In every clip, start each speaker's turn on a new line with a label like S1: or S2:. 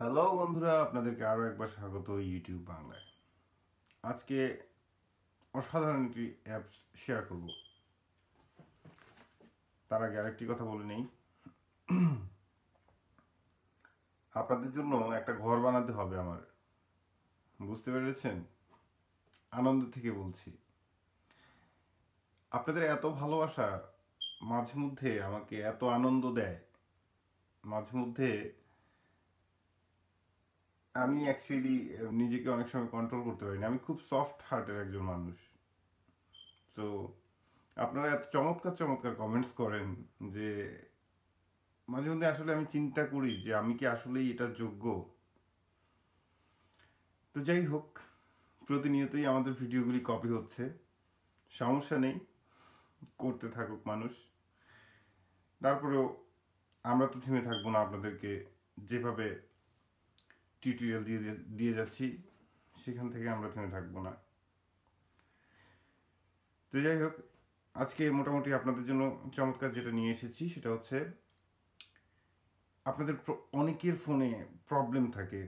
S1: hello বন্ধুরা আপনাদেরকে আরও একবার স্বাগত ইউটিউব বাংলায় আজকে অসাধারণ একটি অ্যাপস শেয়ার করব তার আগে আরেকটি কথা বলে নেই আপনাদের জন্য একটা ঘর বানাতে হবে আমার বুঝতে পেরেছেন আনন্দ থেকে বলছি আপনাদের এত ভালোবাসা মাঝে মধ্যে আমাকে এত আনন্দ দেয় মাঝে মধ্যে আমি অ্যাকচুয়ালি নিজেকে অনেক সময় কন্ট্রোল করতে পারি না আমি খুব সফট হার্টের একজন মানুষ তো আপনারা এত চমৎকার চমৎকার কমেন্টস করেন যে মাঝে মধ্যে আসলে আমি চিন্তা করি যে আমি কি আসলে এটার যোগ্য তো যাই হোক প্রতিনিয়তই আমাদের ভিডিওগুলি কপি হচ্ছে সমস্যা নেই করতে থাকুক মানুষ তারপরেও আমরা তো থেমে থাকবো না আপনাদেরকে যেভাবে টিউটোরিয়াল দিয়ে দিয়ে যাচ্ছি সেখান থেকে আমরা থেমে থাকবো না তো যাই হোক আজকে মোটামুটি আপনাদের জন্য চমৎকার যেটা নিয়ে এসেছি সেটা হচ্ছে আপনাদের অনেকের ফোনে প্রবলেম থাকে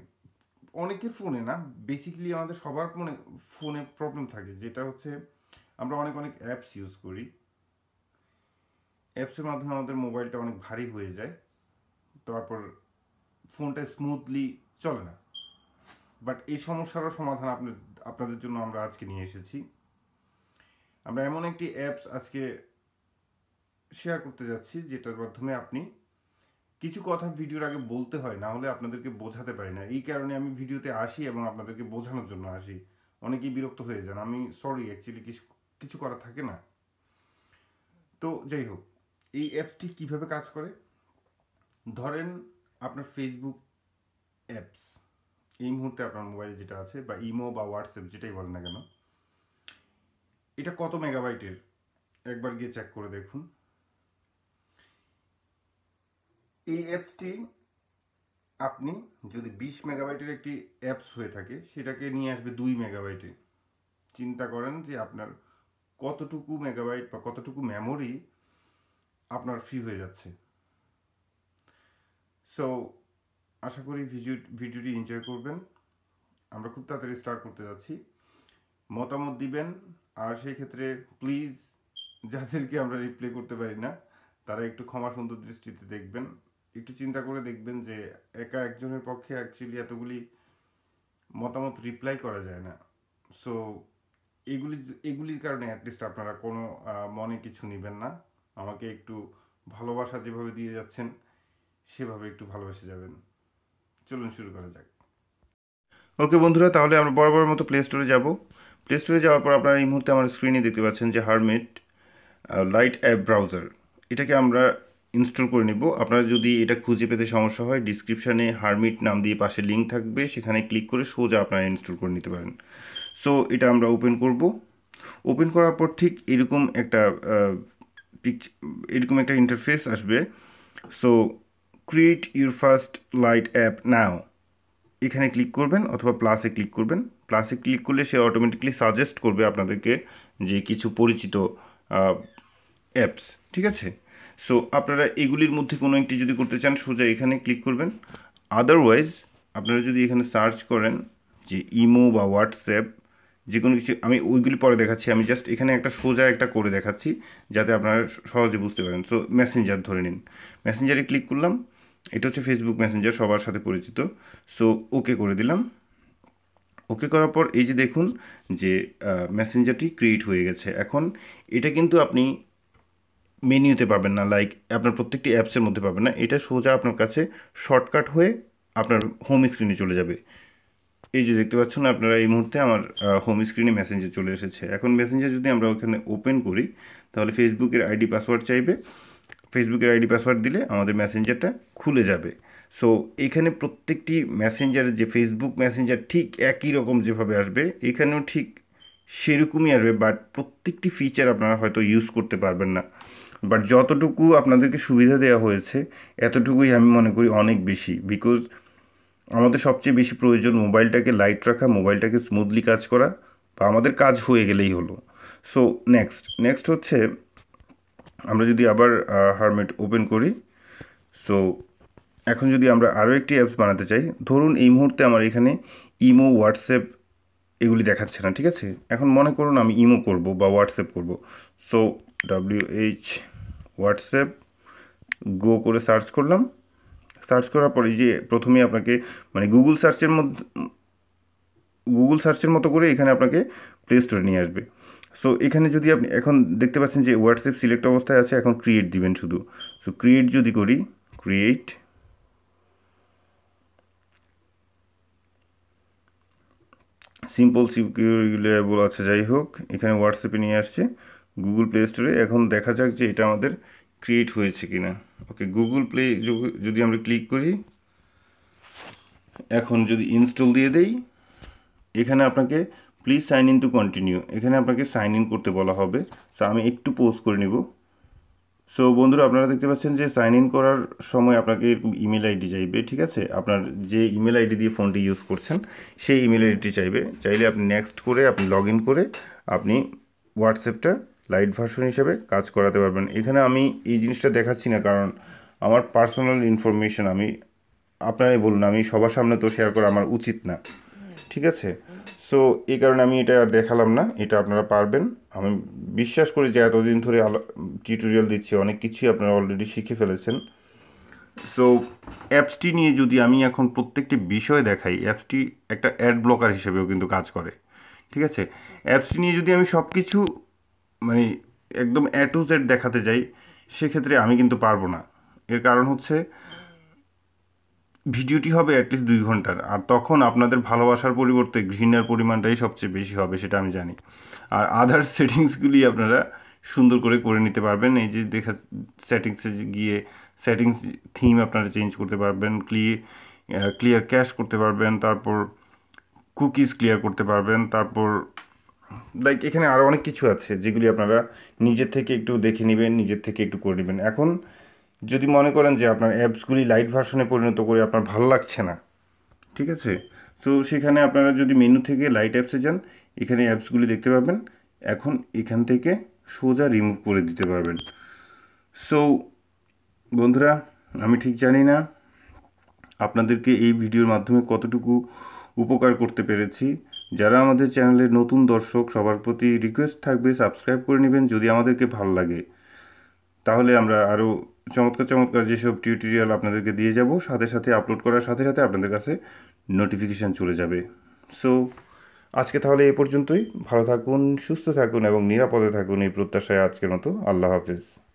S1: অনেকের ফোনে না বেসিক্যালি আমাদের সবার ফোনে ফোনে প্রবলেম থাকে যেটা হচ্ছে আমরা অনেক অনেক অ্যাপস ইউজ করি অ্যাপসের মাধ্যমে আমাদের মোবাইলটা অনেক ভারী হয়ে যায় তারপর ফোনটা স্মুথলি চলে না বাট এই সমস্যারও সমাধান আপনার আপনাদের জন্য আমরা আজকে নিয়ে এসেছি আমরা এমন একটি অ্যাপস আজকে শেয়ার করতে যাচ্ছি যেটার মাধ্যমে আপনি কিছু কথা ভিডিওর আগে বলতে হয় না হলে আপনাদেরকে বোঝাতে পারি না এই কারণে আমি ভিডিওতে আসি এবং আপনাদেরকে বোঝানোর জন্য আসি অনেকেই বিরক্ত হয়ে যান আমি সরি অ্যাকচুয়ালি কিছু কিছু করা থাকে না তো যাই হোক এই অ্যাপটি কিভাবে কাজ করে ধরেন আপনার ফেসবুক অ্যাপস এই মুহূর্তে আপনার মোবাইলে যেটা আছে বা ইমো বা হোয়াটসঅ্যাপ যেটাই বলেন না কেন এটা কত মেগাবাইটের একবার গিয়ে চেক করে দেখুন এই অ্যাপসটি আপনি যদি বিশ মেগাবাইটের একটি অ্যাপস হয়ে থাকে সেটাকে নিয়ে আসবে দুই মেগাবাইটে চিন্তা করেন যে আপনার কতটুকু মেগাবাইট বা কতটুকু মেমোরি আপনার ফ্রি হয়ে যাচ্ছে সো আশা করি ভিডিও ভিডিওটি এনজয় করবেন আমরা খুব তাড়াতাড়ি স্টার্ট করতে যাচ্ছি মতামত দিবেন আর সেই ক্ষেত্রে প্লিজ যাদেরকে আমরা রিপ্লে করতে পারি না তারা একটু ক্ষমা সুন্দর দৃষ্টিতে দেখবেন একটু চিন্তা করে দেখবেন যে একা একজনের পক্ষে অ্যাকচুয়ালি এতগুলি মতামত রিপ্লাই করা যায় না সো এগুলি এগুলির কারণে অ্যাটলিস্ট আপনারা কোনো মনে কিছু নেবেন না আমাকে একটু ভালোবাসা যেভাবে দিয়ে যাচ্ছেন সেভাবে একটু ভালোবেসে যাবেন চলুন শুরু করা যাক ওকে বন্ধুরা তাহলে আমরা বরাবর মতো প্লে স্টোরে যাব প্লে স্টোরে যাওয়ার পর আপনারা এই মুহূর্তে আমার স্ক্রিনে দেখতে পাচ্ছেন যে হারমেট লাইট অ্যাপ ব্রাউজার এটাকে আমরা ইনস্টল করে নেব আপনারা যদি এটা খুঁজে পেতে সমস্যা হয় ডিসক্রিপশানে হারমিট নাম দিয়ে পাশে লিঙ্ক থাকবে সেখানে ক্লিক করে সোজা আপনারা ইনস্টল করে নিতে পারেন সো এটা আমরা ওপেন করব ওপেন করার পর ঠিক এরকম একটা পিকচার এরকম একটা ইন্টারফেস আসবে so create your first light app now এখানে ক্লিক করবেন অথবা প্লাসে ক্লিক করবেন প্লাসে ক্লিক করলে সে অটোমেটিকলি সাজেস্ট করবে আপনাদেরকে যে কিছু পরিচিত অ্যাপস ঠিক আছে সো আপনারা এগুলির মধ্যে কোনো একটি যদি করতে চান সোজা এখানে ক্লিক করবেন আদারওয়াইজ আপনারা যদি এখানে সার্চ করেন যে ইমো বা হোয়াটসঅ্যাপ যে কোনো কিছু আমি ওইগুলি পরে দেখাচ্ছি আমি জাস্ট এখানে একটা সোজা একটা করে দেখাচ্ছি যাতে আপনারা সহজে বুঝতে পারেন সো মেসেঞ্জার ধরে নিন মেসেঞ্জারে ক্লিক করলাম এটা হচ্ছে ফেসবুক মেসেঞ্জার সবার সাথে পরিচিত সো ওকে করে দিলাম ওকে করার পর এই যে দেখুন যে মেসেঞ্জারটি ক্রিয়েট হয়ে গেছে এখন এটা কিন্তু আপনি মেনিউতে পাবেন না লাইক আপনার প্রত্যেকটি অ্যাপসের মধ্যে পাবেন না এটা সোজা আপনার কাছে শর্টকাট হয়ে আপনার হোম স্ক্রিনে চলে যাবে এই যে দেখতে পাচ্ছেন আপনারা এই মুহূর্তে আমার হোম স্ক্রিনে মেসেঞ্জার চলে এসেছে এখন মেসেঞ্জার যদি আমরা ওখানে ওপেন করি তাহলে ফেসবুকের আইডি পাসওয়ার্ড চাইবে ফেসবুকের আইডি পাসওয়ার্ড দিলে আমাদের মেসেঞ্জারটা খুলে যাবে সো এখানে প্রত্যেকটি মেসেঞ্জারের যে ফেসবুক মেসেঞ্জার ঠিক একই রকম যেভাবে আসবে এখানেও ঠিক সেরকমই আসবে বাট প্রত্যেকটি ফিচার আপনারা হয়তো ইউজ করতে পারবেন না বাট যতটুকু আপনাদেরকে সুবিধা দেওয়া হয়েছে এতটুকুই আমি মনে করি অনেক বেশি বিকজ আমাদের সবচেয়ে বেশি প্রয়োজন মোবাইলটাকে লাইট রাখা মোবাইলটাকে স্মুথলি কাজ করা বা আমাদের কাজ হয়ে গেলেই হলো সো নেক্সট নেক্সট হচ্ছে আমরা যদি আবার হারমেট ওপেন করি সো এখন যদি আমরা আরও একটি অ্যাপস বানাতে চাই ধরুন এই মুহূর্তে আমার এখানে ইমো হোয়াটসঅ্যাপ এগুলি দেখাচ্ছে না ঠিক আছে এখন মনে করুন আমি ইমো করব বা হোয়াটসঅ্যাপ করব so W H WhatsApp go করে সার্চ করলাম সার্চ করার পরে যে প্রথমে আপনাকে মানে গুগল সার্চের মধ্যে গুগল সার্চের মতো করে এখানে আপনাকে প্লে স্টোরে নিয়ে আসবে সো এখানে যদি আপনি এখন দেখতে পাচ্ছেন যে হোয়াটসঅ্যাপ সিলেক্ট অবস্থায় আছে এখন ক্রিয়েট দিবেন শুধু সো ক্রিয়েট যদি করি ক্রিয়েট সিম্পল সিকিউরিবল আছে যাই হোক এখানে হোয়াটসঅ্যাপে নিয়ে আসছে গুগল প্লে স্টোরে এখন দেখা যাক যে এটা আমাদের ক্রিয়েট হয়েছে কি না ওকে গুগল প্লে যদি আমরা ক্লিক করি এখন যদি ইনস্টল দিয়ে দেই এখানে আপনাকে please sign in to continue এখানে আপনাকে সাইন ইন করতে বলা হবে সো আমি একটু পোজ করে নিব সো বন্ধুরা আপনারা দেখতে পাচ্ছেন যে সাইন ইন করার সময় আপনাকে এরকম ইমেল আইডি চাইবে ঠিক আছে আপনার যে ইমেল আইডি দিয়ে ফোনটি ইউজ করছেন সেই ইমেল আইডিটি চাইবে চাইলে আপনি নেক্সট করে আপনি লগ করে আপনি হোয়াটসঅ্যাপটা লাইট ভার্সন হিসেবে কাজ করাতে পারবেন এখানে আমি এই জিনিসটা দেখাচ্ছি না কারণ আমার পার্সোনাল ইনফরমেশান আমি আপনারাই বলুন আমি সবার সামনে তো শেয়ার করা আমার উচিত না ঠিক আছে সো এই কারণে আমি এটা আর দেখালাম না এটা আপনারা পারবেন আমি বিশ্বাস করি যে এতদিন ধরে আলো টিউটোরিয়াল দিচ্ছি অনেক কিছুই আপনারা অলরেডি শিখে ফেলেছেন সো অ্যাপসটি নিয়ে যদি আমি এখন প্রত্যেকটি বিষয় দেখাই অ্যাপসটি একটা অ্যাড ব্লকার হিসেবেও কিন্তু কাজ করে ঠিক আছে অ্যাপসটি নিয়ে যদি আমি সব কিছু মানে একদম অ্যাট টু জেড দেখাতে যাই সেক্ষেত্রে আমি কিন্তু পারবো না এর কারণ হচ্ছে ভিডিওটি হবে অ্যাটলিস্ট দুই ঘন্টার আর তখন আপনাদের ভালোবাসার পরিবর্তে ঘৃণার পরিমাণটাই সবচেয়ে বেশি হবে সেটা আমি জানি আর আদার সেটিংসগুলি আপনারা সুন্দর করে করে নিতে পারবেন এই যে দেখা সেটিংসে গিয়ে সেটিংস থিম আপনারা চেঞ্জ করতে পারবেন ক্লিয়ে ক্লিয়ার ক্যাশ করতে পারবেন তারপর কুকিজ ক্লিয়ার করতে পারবেন তারপর লাইক এখানে আরও অনেক কিছু আছে যেগুলি আপনারা নিজের থেকে একটু দেখে নেবেন নিজের থেকে একটু করে নেবেন এখন যদি মনে করেন যে আপনার অ্যাপসগুলি লাইট ভার্সনে পরিণত করে আপনার ভালো লাগছে না ঠিক আছে তো সেখানে আপনারা যদি মেনু থেকে লাইট অ্যাপসে যান এখানে অ্যাপসগুলি দেখতে পাবেন এখন এখান থেকে সোজা রিমুভ করে দিতে পারবেন সো বন্ধুরা আমি ঠিক জানি না আপনাদেরকে এই ভিডিওর মাধ্যমে কতটুকু উপকার করতে পেরেছি যারা আমাদের চ্যানেলের নতুন দর্শক সবার প্রতি রিকোয়েস্ট থাকবে সাবস্ক্রাইব করে নেবেন যদি আমাদেরকে ভাল লাগে তাহলে আমরা আরও চমৎকার চমৎকার যেসব টিউটোরিয়াল আপনাদেরকে দিয়ে যাব সাথে সাথে আপলোড করার সাথে সাথে আপনাদের কাছে নোটিফিকেশান চলে যাবে সো আজকে তাহলে এ পর্যন্তই ভালো থাকুন সুস্থ থাকুন এবং নিরাপদে থাকুন এই প্রত্যাশায় আজকের মতো আল্লাহ হাফিজ